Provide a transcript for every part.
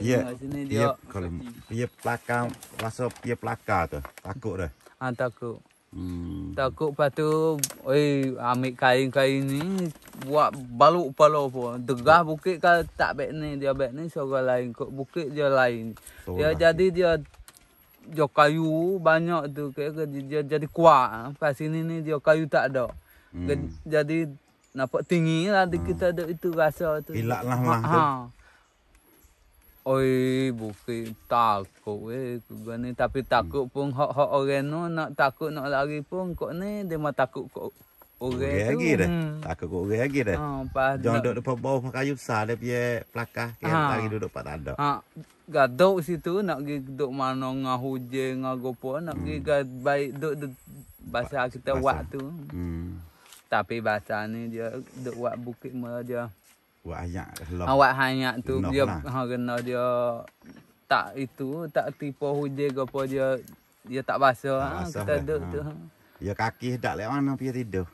kat yep. sini dia. Yep, kalau dia belakang, rasa dia belakang tu. Takut dah. Ha, takut. Hmm. Takut lepas tu, oi, ambil kain-kain ni, buat baluk palau pun. Degah bukit kan tak baik ni, dia baik ni seorang lain. Kut bukit dia lain. So, dia lah. jadi dia, dia kayu banyak tu. Kira dia, dia jadi kuat. Pas sini ni dia kayu tak ada. Hmm. Jadi, nampak tinggi lah di hmm. kita ada itu rasa tu. Hilak lah lah tu. Ha. Oi, bukit takut eh. ni Tapi takut hmm. pun hak-hak orang tu nak takut nak lagi pun kok ni dia mah takut kok orang Lagi dah. Hmm. Takut kok orang lagi dah. Ha, oh, Jangan duduk depan bawah kayu besar dia punya pelakah. Ah. Ha. Lagi duduk pak tanda. Ha. Gaduk situ nak pergi duduk mana ngah hujan ngah gopo. Nak pergi hmm. gaduk baik duduk di bahasa kita waktu. Hmm. Tapi bahasa ni dia duduk buat bukit mah dia. Hmm buat ayat lah. Ha, Awak hanyak tu Nuh dia lah. ha kena dia tak itu tak tipu hujan ke apa dia dia tak basa ha, ah, lah. ha, kita duduk ha. tu. Ha. Ya kaki tak lewat mana pergi tidur.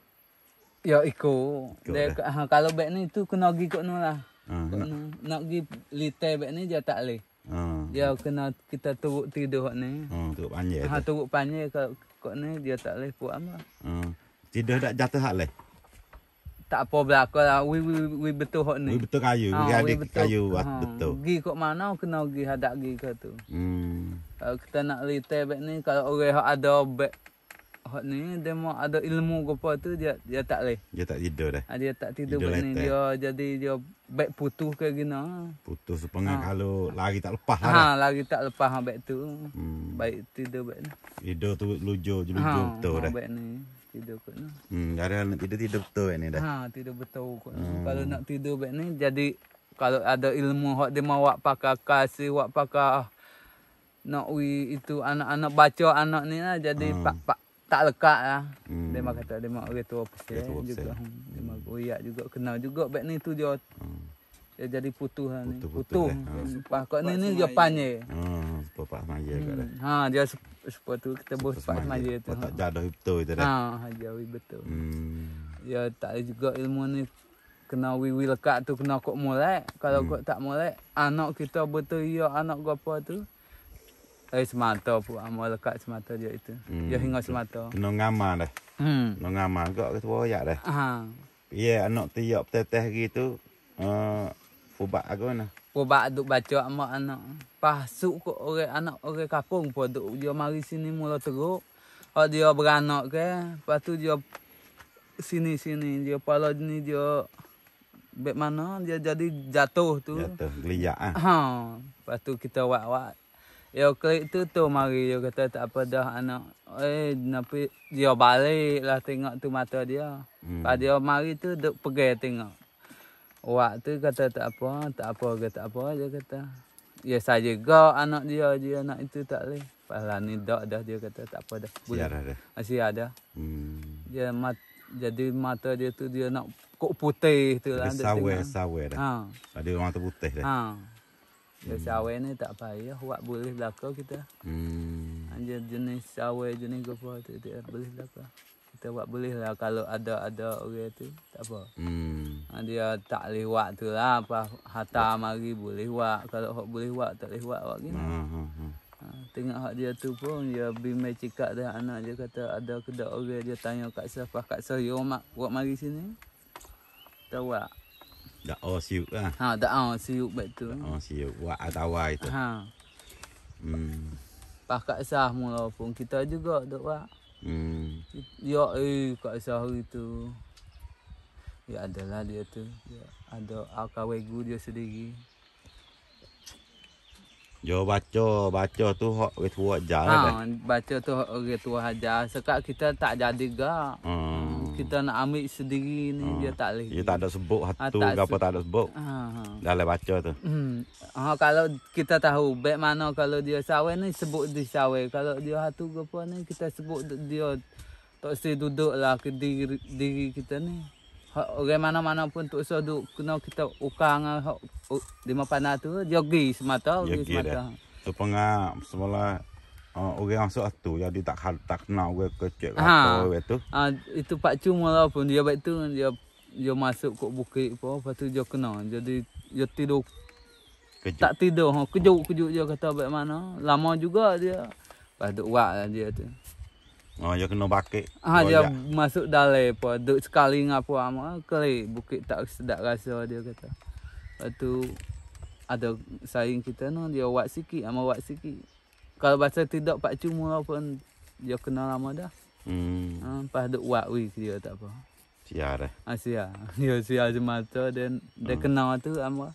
Ya iko. Dek lah. ha, kalau bek ni tu kena gi kok nulah. Ha, nak nak gi litai bek ni dia tak leh. Ha. Dia kena kita turut tidur kok ni. Ha turut panjang. Ha turut panjang kok kok ni dia tak leh puam lah. Ha. Tidur tak jatuh hak leh tak apa belaka lah. We, we, we betul hot ni. We betul kayu. Ha, we, we kayu buat ha. betul. Ah, gi kok mana kena gi hadap gi ke tu. Hmm. Kalau ah, kita nak retail back ni. Kalau orang yang ada back hot ni. Dia mau ada ilmu ke apa tu. Dia, dia tak leh. Dia tak tidur dah. Ah, dia tak tidur, tidur ni. Dia jadi dia back putus ke gina. Putus sepengah ha. kalau lagi tak lepas lah. Ha, dah. lagi tak lepas back tu. Hmm. Baik tidur back ni. Tidur tu lujur. Lujur ha, betul ha, dah. Back ni tidur kot ni. Hmm, ada nak tidur tidur betul kan ni dah. Ha, tidur betul kot. Hmm. Kalau nak tidur baik ni jadi kalau ada ilmu hok dia mau wak pakai kasih wak pakai ah, nak wi itu anak-anak baca anak ni lah jadi hmm. pak, pak tak lekat lah. Hmm. Dia mah kata dia mah orang tua pesen juga. Hmm. Dia mah goyak juga kenal juga baik ni tu dia. Hmm dia jadi putu lah hmm. ha ni. Putu. putu, putu. ni ni dia panjang. Ha, sepah pak maya hmm. kat Ha, dia sepah tu kita bos pak maya tu. Tak jadi betul tu dah. Ha, jadi ha, betul. Hmm. Ya tak ada juga ilmu ni kena wiwi lekat tu kena kok molek. Kalau hmm. kok tak molek, anak kita betul ya anak gapo tu. Eh semata pun amal ah, lekat semata dia itu. Dia Ya hingga semata. Kena ngamal dah. Hmm. Kena kok kita royak dah. Ha. Ya anak tiap teteh gitu. Uh, Pobak aku mana? Pobak duk baca amak anak. Pasuk kok orang anak orang kapung pun duk dia mari sini mula teruk. Oh dia beranak ke, lepas tu dia sini sini dia pala ni dia bet mana dia jadi jatuh tu. Jatuh geliak ah. Ha. Lepas tu kita wak-wak. Ya klik tu tu mari dia kata tak apa dah anak. Eh napi dia balik lah tengok tu mata dia. Hmm. Lepas dia mari tu duk pergi tengok. Wak tu kata tak apa, tak apa ke tak apa aja kata. Ya saja gak anak dia dia anak itu tak leh. Pasal ni dak dah dia kata tak apa dah. Boleh. Siar ada. Masih ada. Hmm. Dia mat, jadi mata dia tu dia nak kok putih tu lah. Sawe sawe dah. Ha. Ada orang tu putih dah. Ha. Ya hmm. sawe ni tak payah wak boleh belaka kita. Hmm. Anjir jenis sawe jenis gopo tu dia boleh belaka kita buat boleh lah kalau ada ada orang tu tak apa hmm. Ah, dia tak boleh buat tu lah apa hata mari boleh buat kalau hok boleh buat tak boleh buat buat gini hmm, hmm, hmm. Ah, tengok hak dia tu pun dia bimai cikak dia anak dia kata ada kedak orang dia tanya kat saya apa kat saya mak buat mari sini tak buat tak oh siuk lah ha ah, tak oh siuk betul tak oh siuk buat atawa itu ha hmm. Pak Kak sah mula pun kita juga tak buat hmm Ya eh kak sehari itu. Ya adalah dia tu ya, Ada akawegu dia sendiri Jo baca baca tu hak orang tua ajar ha, baca tu hak orang tua ajar sekak kita tak jadi gak hmm. Ha. kita nak ambil sendiri ni hmm. dia tak leh dia tak ada sebut ha, hatu ha, apa tak ada sebut ha, ha. dalam baca tu hmm. ha, kalau kita tahu bagaimana kalau dia sawe ni sebut dia sawe kalau dia hatu apa ni kita sebut dia tak usah duduklah ke diri, diri kita ni. Orang mana-mana pun tak usah duduk kena kita ukang hok di mana tu jogi semata jogi semata. Tu pengak semula uh, masuk tu jadi tak tak kena orang kecil ha. apa tu. Ha, itu pak cuma lah pun dia baik tu dia dia masuk ke bukit apa lepas tu dia kena jadi dia tidur kejuk. tak tidur ha kejuk kejuk dia kata baik mana lama juga dia lepas tu uat lah dia tu Oh, dia kena pakai. Ah, oh, dia ya. masuk dalam apa, duduk sekali dengan apa ama, ah, kali bukit tak sedak rasa dia kata. Lepas ada saing kita no, dia buat sikit, ama buat sikit. Kalau bahasa tidak pak cuma lah pun dia kena lama dah. Hmm. Ha, ah, pas duduk buat wik dia tak apa. Siar eh. Ha, siar. Dia siar semata dan dia, dia hmm. kenal tu ama.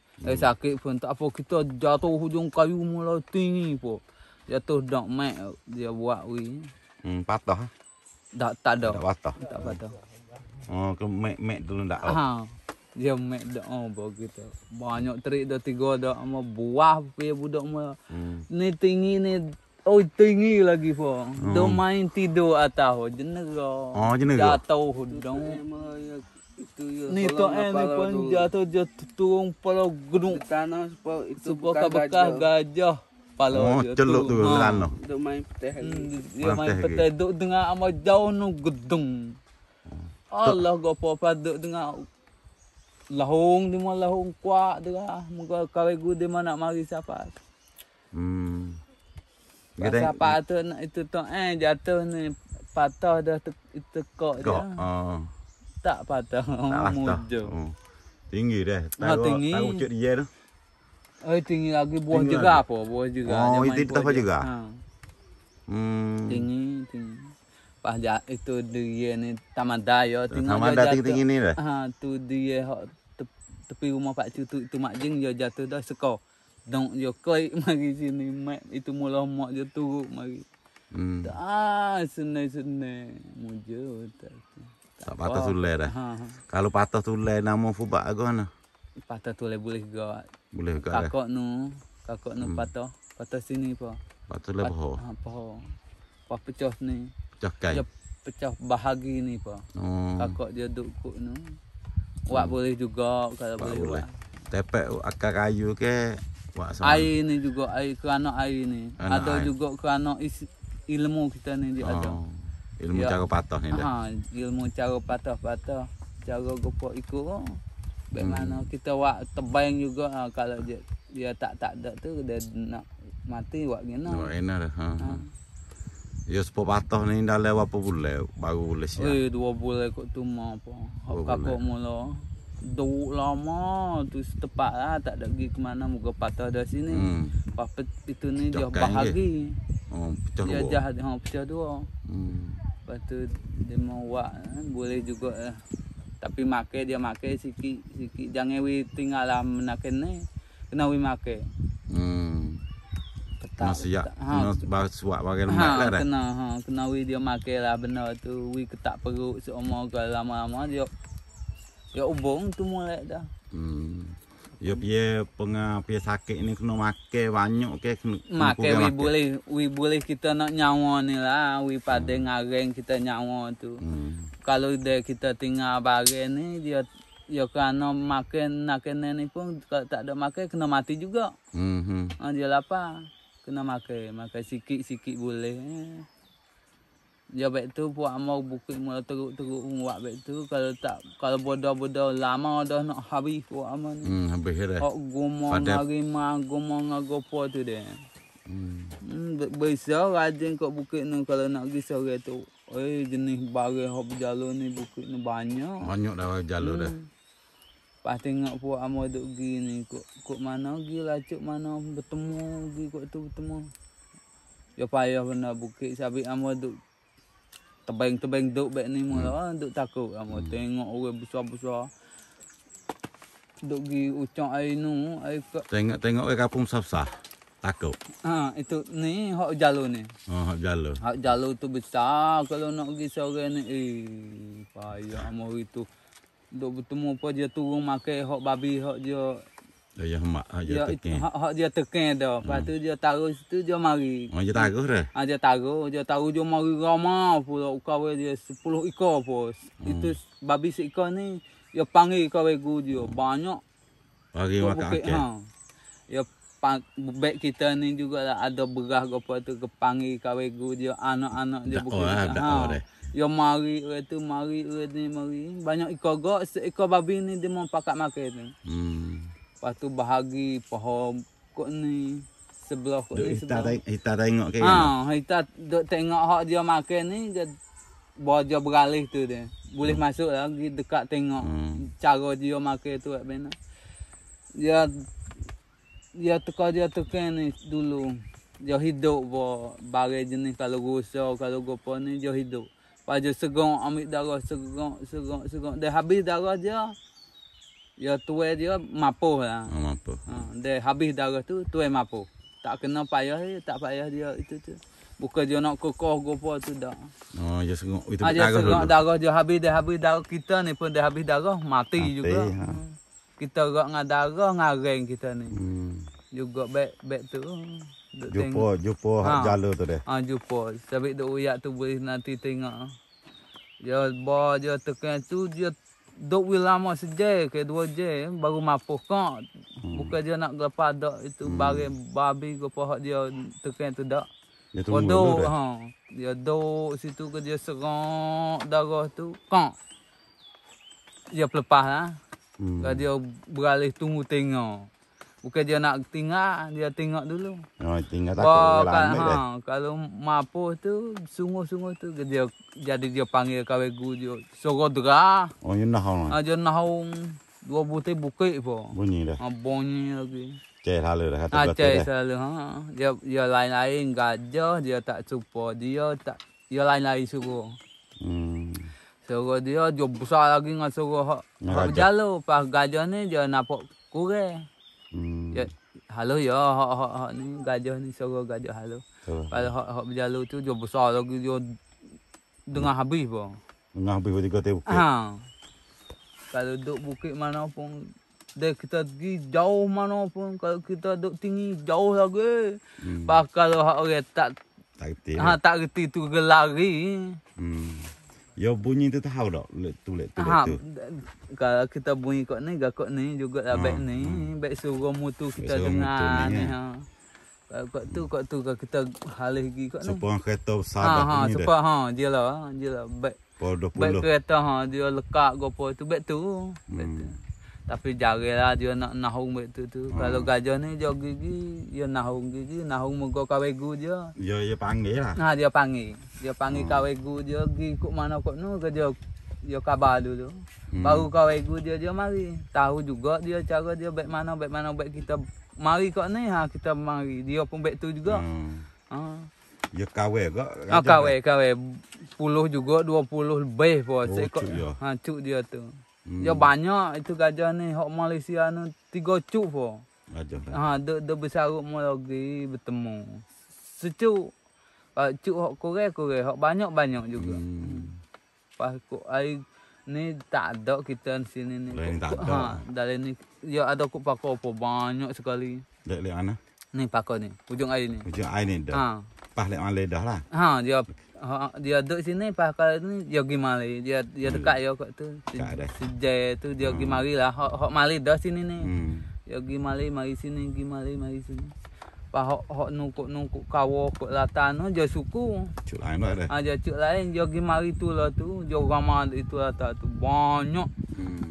Eh sakit pun tak apa kita jatuh hujung kayu mula tinggi pun. Jatuh dak mat dia buat we. Hmm patah. Dak ha? tak ada. Tak patah. Tak patah. Oh ke mat mat dulu dak. Ha. Dia mat dak oh begitu Banyak trik dah tiga dak ama buah pe budak mula. Hmm. Ni tinggi ni Oh tinggi lagi po. Hmm. Do main tidur atau ho jenera. Oh jenera. Jatuh hujung itu Ni tu eh ni lah pun dia tu dia turun pala gedung. Tanah supaya itu sebab bekas, gajah. Pala oh, dia celuk tu ha. lano. Dia main petah. Hmm, dia main petah duk dengan ama jauh nu gedung. Hmm. Allah go apa duk dengan lahong di mana lahong kuat dia. Lah. Muka kawegu di mana mari siapa. Hmm. Kita siapa tu itu tu eh jatuh ni patah dah itu kok dia. Kok. Uh. Oh tak patah. Tak oh, patah. Oh. Tinggi dah. Tak ha, tinggi. Tak wujud dia tu. Oh, tinggi lagi buah tinggi juga lagi. apa? Buah juga. Oh, itu tetap juga. juga. Ha. Hmm. Tinggi, tinggi. Pas ja, itu dia ni tamada yo oh, tinggi. Tamada tinggi tinggi ni dah. Ha, tu dia hok tepi rumah pak cik tu itu mak jing dia jatuh dah seko. Dong yo koi mari sini mak itu mula mak dia turun mari. Hmm. Ah, senai-senai. Mujur tak. Tinggi. Tak patah tulai dah. Ha, ha. Kalau patah tulai nama fubak aku mana? Patah tulai boleh juga. Boleh juga dah. Eh? Kakak nu, kakak nu hmm. patah. Patah sini pa. Patah tulai poho. Ha, poho. Pas pecah ni. Pecah kain? Dia pecah bahagi ni pa. Hmm. Oh. Kakak dia duduk kuk nu. Hmm. Wak boleh juga kalau Pak boleh. boleh. Tepek akar kayu ke? Air ni juga, air kerana air ni. Kerana ada juga kerana ilmu kita ni dia oh. ada ilmu ya. cara patah ni dah. Ha, ilmu cara patah-patah, cara gopok ikut. Bagaimana hmm. kita buat tebang juga ha, kalau dia, dia tak tak ada tu dia nak mati buat gini. Oh, enak dah. Ha. ha. Ya sepuluh patah ni dah lewat apa boleh baru boleh siap. Eh dua boleh kok tu mau apa. Kakak mula. Duk lama tu setepat lah tak ada pergi kemana muka patah dah sini. Hmm. itu ni Cokkan dia bahagi. Oh, Dia jahat, oh, pecah dua. Hmm apa tu dia mau buat eh? boleh juga eh? tapi make dia make sikit sikit jangan we tinggal lah nak kena kena we make hmm Petak, Nasiak, kena ha, suap bagai lemak ha, lah dah. Kena, ha, kena we dia makan lah benda tu. We ketak perut seumur ke lama-lama dia. Ya ubung tu mulai dah. Hmm. Yo piye pengen piye sakit ini kena make banyak ke kena make wi boleh wi kita nak nyawa ni lah wi pada hmm. ngareng kita nyawa tu. Hmm. Kalau dia kita tinggal bareng ni dia yo kena makan nak kena pun kalau tak ada make kena mati juga. Hmm. hmm. Ah, dia lapar kena make, make sikit-sikit boleh. Dia baik tu buat mau bukit mula teruk-teruk buat baik tu. Kalau tak, kalau bodoh-bodoh lama dah nak habis buat amal ni. Hmm, habis dah. Hak gomong Fadab. harimah, gomong ngagopo tu dia. Hmm. hmm rajin kat bukit ni kalau nak pergi sore tu. Eh, jenis barang hak berjalur ni bukit ni banyak. Banyak dah berjalur hmm. dah. Lepas tengok pun amal duduk pergi ni. Kok, kok mana pergi lah, mana bertemu pergi kok tu bertemu. Ya payah benda bukit sabit amal duduk terbang-terbang duk bek ni mula hmm. Lah. Ah, duk takut kamu ah, hmm. tengok orang besar-besar duk gi ucap air nu air ke... tengok-tengok orang kampung besar-besar takut ha itu ni hak jalur ni ha oh, hak jalur hak jalur tu besar kalau nak gi seorang ni eh payah mu itu duk bertemu apa dia turun makan hak babi hak dia Ayah mak hak ah, dia, dia ya, tekan. Hak, hak dia tekan dah. Lepas hmm. tu dia taruh situ dia mari. Oh dia taruh dah. Ah dia taruh, dia taruh dia mari ramai pula kau dia 10 ekor pos. Hmm. Itu babi seekor ni dia panggil kau guru dia banyak. Bagi makan ke. Ya pak kita ni juga ada berah apa tu ke panggil kawai guru dia anak-anak dia bukan. Oh, ah, ha. Ya mari tu mari ni mari. Banyak ikan gak, ekor babi ni dia mau pakat makan tu. Hmm. Lepas tu bahagi pohon kot ni. Sebelah kot ni. Hita, teng- hita tengok ke? Ha, hita duk tengok hak dia makan ni. Dia, bawa dia beralih tu dia. Boleh hmm. masuk lagi dekat tengok hmm. cara dia makan tu. Bena. Dia dia teka dia teka ni dulu. Dia hidup bo bare jenis kalau rusa kalau gopo ni dia hidup. Pajo segong ambil darah segong segong segong. Dia habis darah dia Ya tuai dia mapo lah. Ha, ah, mapo. Ha, ah, dia habis darah tu, tuai mapo. Tak kena payah dia, tak payah dia itu tu. Bukan dia nak kokoh ke tu dah. Oh, dia serok itu ha, ah, dia darah dulu. darah dia habis, dia habis darah kita ni pun dia habis darah, mati, mati juga. Ha. Hmm. Kita rak dengan darah, ngareng kita ni. Hmm. Juga baik, baik tu. Jumpa, jumpa ha. jala tu deh. Ha, jumpa. Tapi tu uyak tu boleh nanti tengok. Dia bawa dia tekan tu, dia Dok wi lama sejai ke dua je baru mapuh kok hmm. bukan dia nak gelapa dak itu hmm. bareng babi ke pohok dia tekan tu dak dia tunggu dulu ha dia do situ ke dia serak darah tu kok dia pelepas lah ha? hmm. dia beralih tunggu tengok Bukan dia nak tinggal, dia tinggal dulu. Oh, tinggal tak boleh lama kan, ha, dah. Kalau mampu tu, sungguh-sungguh tu, dia, jadi dia panggil kawai gu, dia suruh derah. Oh, dia nak orang? Ha, dia nak orang dua butir bukit pun. Bunyi dah? Ha, bunyi lagi. Cek selalu dah kata ha, belakang dah? selalu, ha. Dia, dia lain-lain gajah, dia tak cupa. Dia tak, dia lain-lain suruh. Hmm. Suruh dia, dia besar lagi dengan suruh. Ha, dengan gajah? Jalur, gajah ni, dia nampak kurang. Hmm. Ya, halo ya, hak hak hak ni gajah ni suara gajah halo. Pada hak hak berjalu tu dia besar lagi dia dengar habis pun. Dengar habis pun tiga tiap bukit. Ha. Kalau duduk bukit mana pun dia kita pergi jauh mana pun kalau kita duduk tinggi jauh lagi. Hmm. kalau hak orang tak tak reti. Ha tak reti tu gelari. Hmm. Ya bunyi tu tahu tak? Tu lah tu. Tahu. Kalau kita bunyi kot ni, gak kot ni juga lah ha, baik ha. ni. Ha. Baik suruh mutu kita dengar ni. ni eh. ha. tu, kok tu kalau kita halih lagi kot. ni. Sepuan kereta besar ha, ha, ni sepuan, dah. Ha, dia lah. Dia lah. Baik. Baik kereta ha, dia lekat gopo tu. Baik tu. Baik tu. Hmm. Tapi jaralah dia nak nahung buat tu tu. Oh. Kalau gajah ni jauh gigi, dia nahung gigi, nahung muka kawegu dia. Dia dia panggil lah. Nah, ha, dia panggil. Dia panggil oh. kawegu dia gi kok mana kot nu ke dia dia kabar dulu. Hmm. Baru kawegu dia dia mari. Tahu juga dia cara dia baik mana baik mana baik kita mari kot ni ha kita mari. Dia pun baik tu juga. Hmm. Ha. Ya kawe ke? Ah kawe kawe puluh juga 20 lebih pun oh, cuk Ha cuk dia tu. Hmm. Ya banyak itu gajah ni hok Malaysia ni tiga cuk po. Gajah. Ha de de bersarup mau lagi bertemu. Secuk uh, cuk hok kore kore hok banyak banyak juga. Hmm. Pas ko ai ni tak ada kita di sini ni. Lain tak ada. Ha, dari ni ya ada ko pako apa banyak sekali. Lek lek ana? Ni pako ni. Ujung air ni. Ujung air ni dah. Ha. Pas lek mana dah lah. Ha dia ha, dia duduk sini pasal ni dia pergi mari dia dia hmm. dekat hmm. kat tu sejai tu dia pergi hmm. mari lah hok hok mari dah sini ni hmm. dia pergi mari mari sini pergi mari mari sini pas hok hok nungkuk nungkuk kawo kat latan tu dia suku cuk lain lah dah ha, dia cuk lain dia pergi mari tu lah tu dia ramai itu lah tak tu banyak hmm.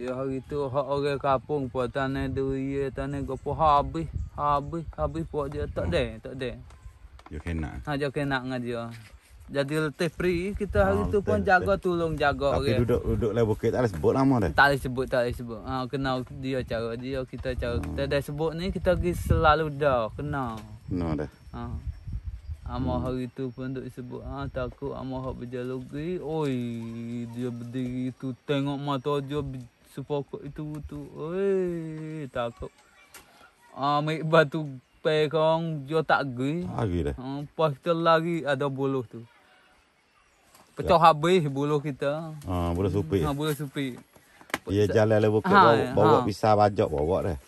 Ya hari tu Hok orang kampung pun tanah duit, tanah gopoh habis, habis, habis buat dia. Tak ada, oh. tak ada. Dia kena. Ha dia kena dengan dia. Jadi letih free kita ha, hari ha, tu pun jaga tolong jaga orang. Tapi duduk duduk lah bukit tak sebut nama dah. Tak ada sebut tak ada sebut. Ha kenal dia cara dia kita cara hmm. kita dah sebut ni kita pergi selalu dah kenal. Kenal no, dah. Ha. Amah hmm. hari tu pun duk sebut ah ha, takut amah hak berjalan Oi dia berdiri tu tengok mata dia sepokok itu tu. Oi takut. Ah ha, batu pay korang dia tak gi. Tak ah, gi dah. Hmm, pas kita lari ada ah, buluh tu. Pecah ya. habis buluh kita. Ha, buluh supi. Ha, buluh supi. Dia jalan lalu ke ha, bawa, ha. pisah bajak bawa dah.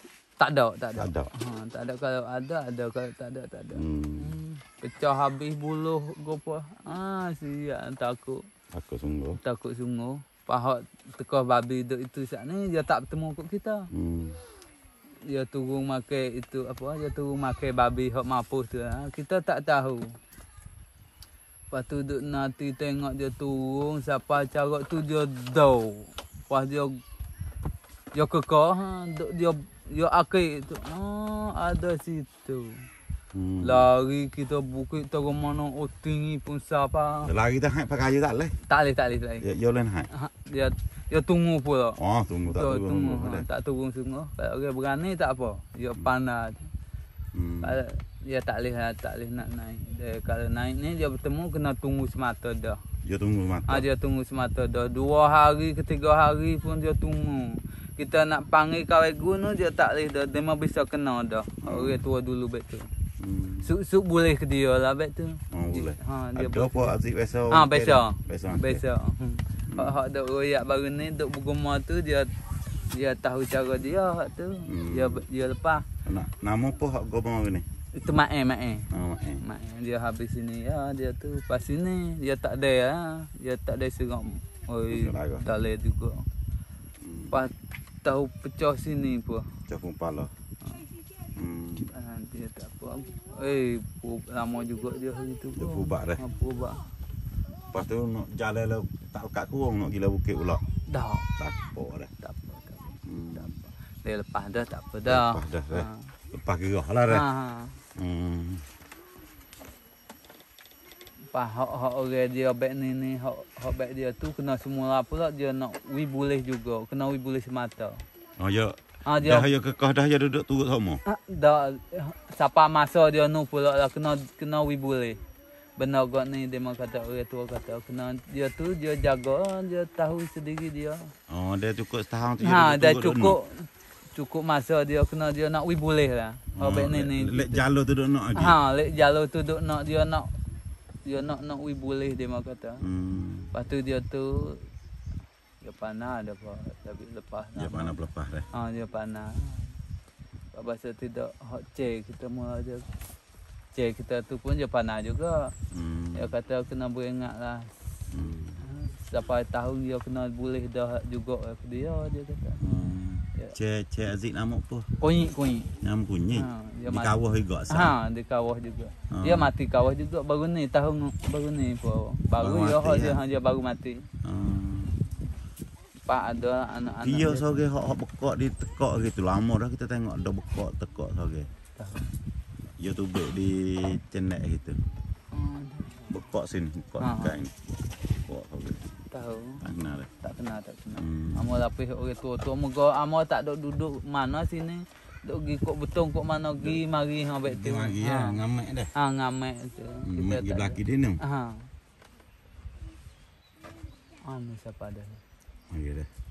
Tak ada, tak ada. Tak ada. Ha, tak ada kalau ada, ada kalau tak ada, tak ada. Hmm. hmm. Pecah habis buluh gopo. Ah, ha, siap takut. Takut sungguh. Takut sungguh. Pahak tekah babi itu itu saat ni, dia tak bertemu kita. Hmm dia ya turun makan itu apa dia ya turun makan babi hok mapus tu ha? kita tak tahu Lepas duk nanti tengok dia turun siapa carok tu dia do Lepas dia dia kekal ha? dia dia akik tu ha, ada situ hmm. Lari kita bukit tak mana oh, tinggi pun siapa Lagi tak hai. pakai tak boleh? Tak boleh, tak boleh ya, ha, Dia hai. nak? Dia Ya tunggu pun tak. Ah, tunggu tak turun. Tunggu, tunggu, tunggu, ah, tak turun sungguh. Kalau orang berani tak apa. Ya hmm. panas. Hmm. Pada, ya tak leh ah, tak leh nak naik. Dia, kalau naik ni dia bertemu kena tunggu semata dah. Dia tunggu semata. Ah, dia tunggu semata dah. Dua hari ke tiga hari pun dia tunggu. Kita nak panggil kawai guna dia tak leh dah. Dia mah bisa kena dah. Hmm. Orang tua dulu baik tu. Hmm. Suk boleh ke dia lah baik tu. Oh, boleh. Ha, dia Ada apa Aziz Besar? Ah, Besar. Besar. Besar. Hmm. Hak hak dok royak baru ni dok bergumah tu dia dia tahu cara dia hak tu. Hmm. Dia dia lepas. Nah, nama apa hak gumah baru ni? Itu mae mae. Oh mae. dia habis sini ya dia tu pas sini dia tak ada ya. Dia tak ada serong. Oi, tak ada juga. Hmm. Pas tahu pecah sini pun. Pecah pun pala. Hmm. Nanti hmm. ah, tak apa. Eh, lama juga dia hari tu. Dia pubak dah. Ah, pubak. Lepas tu nak jalan lah tak lekat kurung nak gila bukit pula. Dah. Tak apa dah. Tak apa. Hmm. Dia lepas dah tak apa dah. Lepas dah. Eh. Ha. Lepas gerah lah dah. Ha. Hmm. Lepas hak hak orang dia baik ni ni hak hak baik dia tu kena semua pula lah, dia nak wi boleh juga kena wi boleh semata. Oh ya. Ha, dia, dah ya kekah dah ya duduk turut sama. Ha, ah, dah eh, siapa masa dia nu pula lah kena kena wi boleh benar benogok ni dia mau kata orang tua kata kena dia tu dia jaga dia tahu sendiri dia oh dia cukup setahun tu ha, dia, dia cukup dia cukup masa dia kena dia nak wi boleh lah oh, obek ni ni lek jalur tu duk nak lagi ha lek jalur tu duk nak dia nak dia nak nak wi boleh dia mau kata hmm. lepas tu dia tu dia panah dia apa tapi lepas eh? ha, dia panah lepas dah ha dia panah Bapak saya tidak hot check kita mula dia Cik kita tu pun dia panah juga. Hmm. Dia kata kena beringat lah. Hmm. Ah, sampai tahun dia kena boleh dah juga dia, dia kata. Hmm. Ya. Cik, Cik Aziz nama apa? Kunyit, kunyit. Nama kunyit? Ha, di kawah juga sah? Ha, di kawah juga. Ha. Dia mati kawah juga baru ni, tahun baru ni pun. Baru, baru dia, mati, dia, ya? dia baru mati. Hmm. Pak ada anak-anak. Dia sebagai hok hak bekok di tekok gitu. Lama dah kita tengok ada bekok tekok sebagai dia tu baik di cenek gitu. Bekok hmm. sini, bekok kain, ha. dekat ni. Bekok Tahu. Tak kenal dah. Tak kenal, tak kenal. Hmm. Amor lapis orang tua-tua. Moga Amor tak dok duduk mana sini. dok pergi kot betong kot mana pergi mari ha baik tu. Mari ha. ya, ngamek dah. Ha ngamek tu. Hmm, ngamek pergi belaki dia ni. Ha. Ah, ni siapa dah? Oh, ya dah.